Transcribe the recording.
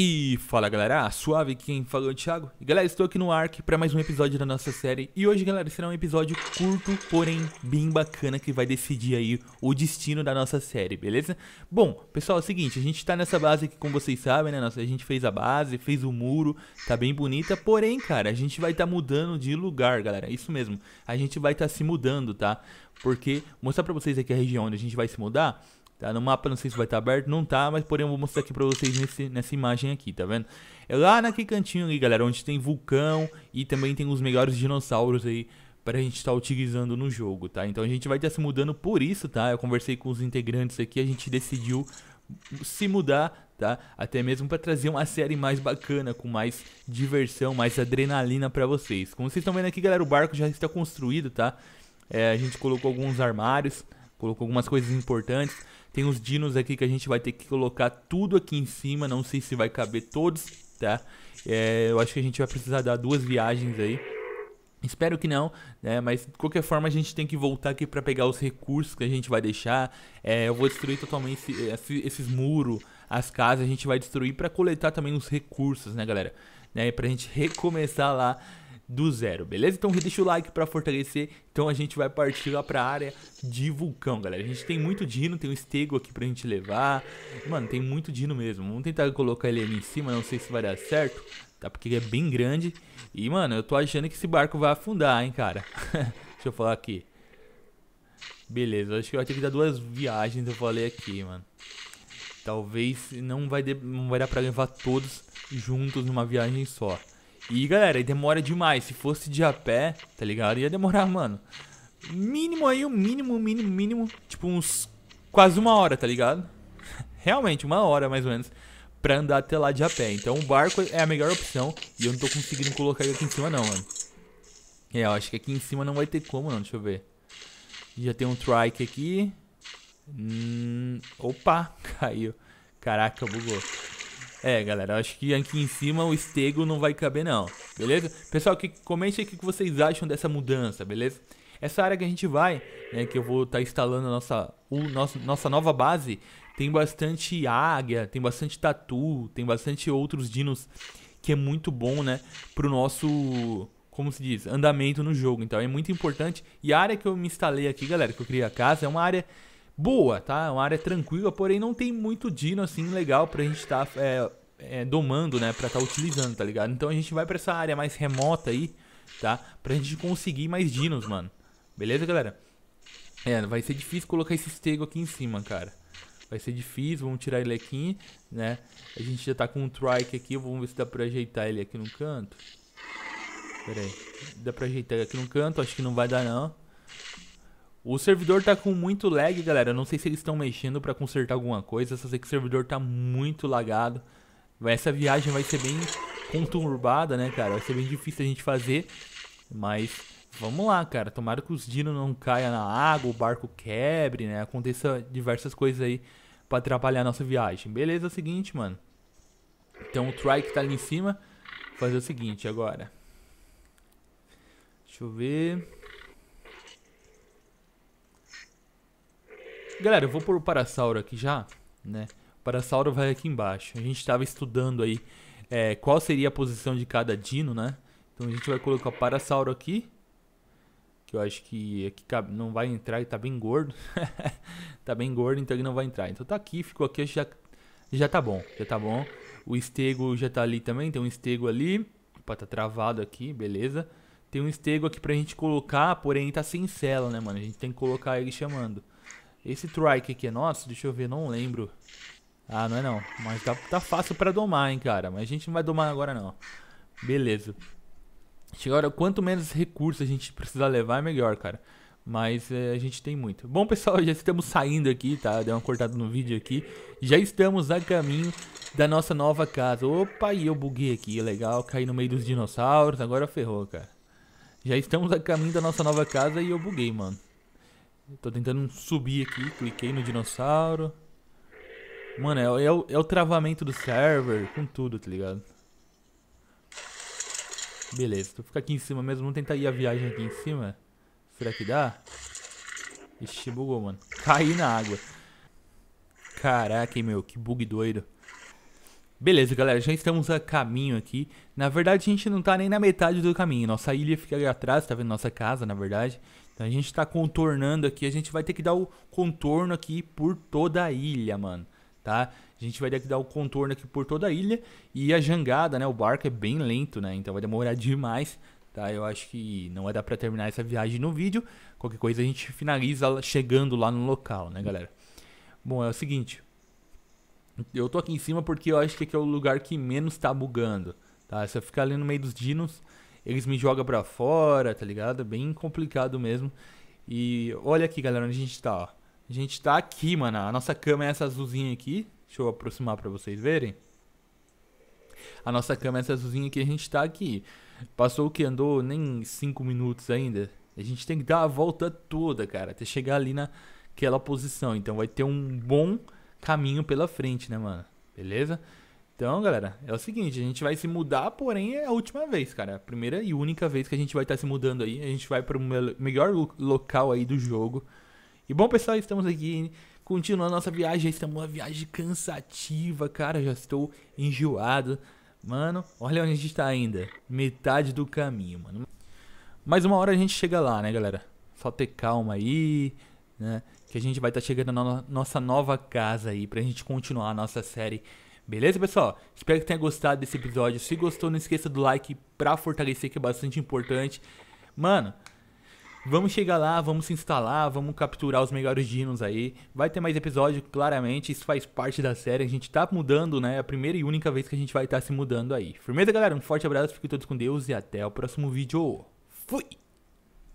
E fala galera, ah, suave quem falou é o Thiago. Galera, estou aqui no Ark para mais um episódio da nossa série. E hoje, galera, será um episódio curto, porém bem bacana, que vai decidir aí o destino da nossa série, beleza? Bom, pessoal, é o seguinte, a gente está nessa base aqui, como vocês sabem, né? Nossa, a gente fez a base, fez o muro, tá bem bonita. Porém, cara, a gente vai estar tá mudando de lugar, galera. Isso mesmo, a gente vai estar tá se mudando, tá? Porque mostrar pra vocês aqui a região onde a gente vai se mudar. Tá? No mapa, não sei se vai estar tá aberto, não tá, mas porém eu vou mostrar aqui pra vocês nesse, nessa imagem aqui, tá vendo? É lá naquele cantinho ali, galera, onde tem vulcão e também tem os melhores dinossauros aí pra gente estar tá utilizando no jogo, tá? Então a gente vai estar tá se mudando por isso, tá? Eu conversei com os integrantes aqui, a gente decidiu se mudar, tá? Até mesmo para trazer uma série mais bacana, com mais diversão, mais adrenalina para vocês. Como vocês estão vendo aqui, galera, o barco já está construído, tá? É, a gente colocou alguns armários, colocou algumas coisas importantes. Tem os dinos aqui que a gente vai ter que colocar tudo aqui em cima. Não sei se vai caber todos, tá? É, eu acho que a gente vai precisar dar duas viagens aí. Espero que não, né? Mas de qualquer forma a gente tem que voltar aqui para pegar os recursos que a gente vai deixar. É, eu vou destruir totalmente esse, esse, esses muros, as casas a gente vai destruir para coletar também os recursos, né, galera? Né? Para a gente recomeçar lá do zero, beleza? Então deixa o like para fortalecer. Então a gente vai partir lá para a área de vulcão, galera. A gente tem muito dino, tem um estego aqui pra gente levar. Mano, tem muito dino mesmo. Vamos tentar colocar ele ali em cima, não sei se vai dar certo, tá? Porque ele é bem grande. E, mano, eu tô achando que esse barco vai afundar, hein, cara. deixa eu falar aqui. Beleza, acho que eu ter que dar duas viagens, eu falei aqui, mano. Talvez não vai, de, não vai dar pra levar todos juntos numa viagem só. E, galera, demora demais. Se fosse de a pé, tá ligado? Ia demorar, mano. Mínimo aí, o mínimo, mínimo, mínimo. Tipo, uns. Quase uma hora, tá ligado? Realmente, uma hora mais ou menos. Pra andar até lá de a pé. Então o barco é a melhor opção. E eu não tô conseguindo colocar ele aqui em cima, não, mano. É, eu acho que aqui em cima não vai ter como, não. Deixa eu ver. Já tem um trike aqui. Hum, opa, caiu. Caraca, bugou. É, galera, acho que aqui em cima o estego não vai caber não, beleza? Pessoal, que, comente aí o que vocês acham dessa mudança, beleza? Essa área que a gente vai, né, que eu vou estar tá instalando a nossa, o, nosso, nossa nova base, tem bastante águia, tem bastante tatu, tem bastante outros dinos, que é muito bom, né, pro nosso, como se diz, andamento no jogo. Então é muito importante. E a área que eu me instalei aqui, galera, que eu criei a casa, é uma área boa, tá? É uma área tranquila, porém não tem muito dino assim legal pra gente estar tá, é, é, domando, né? Pra estar tá utilizando, tá ligado? Então a gente vai pra essa área mais remota aí, tá? Pra gente conseguir mais dinos, mano. Beleza, galera? É, vai ser difícil colocar esse estego aqui em cima, cara. Vai ser difícil, vamos tirar ele aqui, né? A gente já tá com um trike aqui, vamos ver se dá pra ajeitar ele aqui no canto. Pera aí, dá pra ajeitar ele aqui no canto, acho que não vai dar não. O servidor tá com muito lag, galera. Eu não sei se eles estão mexendo para consertar alguma coisa. Só sei que o servidor tá muito lagado. Essa viagem vai ser bem conturbada, né, cara? Vai ser bem difícil a gente fazer. Mas vamos lá, cara. Tomara que os dinos não caia na água, o barco quebre, né? Aconteça diversas coisas aí para atrapalhar a nossa viagem. Beleza, é o seguinte, mano. Então o try que tá ali em cima, fazer o seguinte agora. Deixa eu ver. Galera, eu vou pôr o Parasauro aqui já, né? O Parasauro vai aqui embaixo. A gente estava estudando aí é, qual seria a posição de cada dino, né? Então a gente vai colocar o Parasauro aqui. Que eu acho que aqui não vai entrar, e tá bem gordo. tá bem gordo, então ele não vai entrar. Então tá aqui, ficou aqui, já, já tá bom, já tá bom. O estego já tá ali também, tem um estego ali. Opa, tá travado aqui, beleza. Tem um estego aqui pra gente colocar, porém tá sem cela, né, mano? A gente tem que colocar ele chamando. Esse trike aqui é nosso? Deixa eu ver, não lembro. Ah, não é não. Mas tá, tá fácil pra domar, hein, cara. Mas a gente não vai domar agora, não. Beleza. Agora, quanto menos recursos a gente precisar levar, é melhor, cara. Mas é, a gente tem muito. Bom, pessoal, já estamos saindo aqui, tá? Deu uma cortada no vídeo aqui. Já estamos a caminho da nossa nova casa. Opa, e eu buguei aqui. Legal, caí no meio dos dinossauros. Agora ferrou, cara. Já estamos a caminho da nossa nova casa e eu buguei, mano. Tô tentando subir aqui, cliquei no dinossauro. Mano, é, é, o, é o travamento do server com tudo, tá ligado? Beleza, tô ficar aqui em cima mesmo. Vamos tentar ir a viagem aqui em cima. Será que dá? Ixi, bugou, mano. Caí na água. Caraca, meu, que bug doido. Beleza, galera, já estamos a caminho aqui. Na verdade, a gente não tá nem na metade do caminho. Nossa ilha fica ali atrás, tá vendo? Nossa casa, na verdade. Então a gente está contornando aqui, a gente vai ter que dar o contorno aqui por toda a ilha, mano, tá? A gente vai ter que dar o contorno aqui por toda a ilha e a jangada, né, o barco é bem lento, né? Então vai demorar demais, tá? Eu acho que não vai dar para terminar essa viagem no vídeo. Qualquer coisa a gente finaliza chegando lá no local, né, galera? Bom, é o seguinte, eu tô aqui em cima porque eu acho que aqui é o lugar que menos tá bugando, tá? Se eu ficar ali no meio dos dinos, eles me jogam pra fora, tá ligado? Bem complicado mesmo. E olha aqui, galera, onde a gente tá, ó. A gente tá aqui, mano. A nossa cama é essa azulzinha aqui. Deixa eu aproximar pra vocês verem. A nossa cama é essa azulzinha aqui. A gente tá aqui. Passou o que? Andou nem 5 minutos ainda. A gente tem que dar a volta toda, cara. Até chegar ali naquela posição. Então vai ter um bom caminho pela frente, né, mano? Beleza? Então, galera, é o seguinte, a gente vai se mudar, porém é a última vez, cara. A primeira e única vez que a gente vai estar tá se mudando aí. A gente vai para o melhor local aí do jogo. E bom, pessoal, estamos aqui continuando a nossa viagem. Estamos uma viagem cansativa, cara. Já estou enjoado. Mano, olha onde a gente está ainda. Metade do caminho, mano. Mais uma hora a gente chega lá, né, galera? Só ter calma aí, né? Que a gente vai estar tá chegando na nossa nova casa aí pra gente continuar a nossa série Beleza, pessoal? Espero que tenha gostado desse episódio. Se gostou, não esqueça do like pra fortalecer, que é bastante importante. Mano, vamos chegar lá, vamos se instalar, vamos capturar os melhores dinos aí. Vai ter mais episódio, claramente, isso faz parte da série. A gente tá mudando, né? É a primeira e única vez que a gente vai estar tá se mudando aí. Firmeza, galera? Um forte abraço, fiquem todos com Deus e até o próximo vídeo. Fui!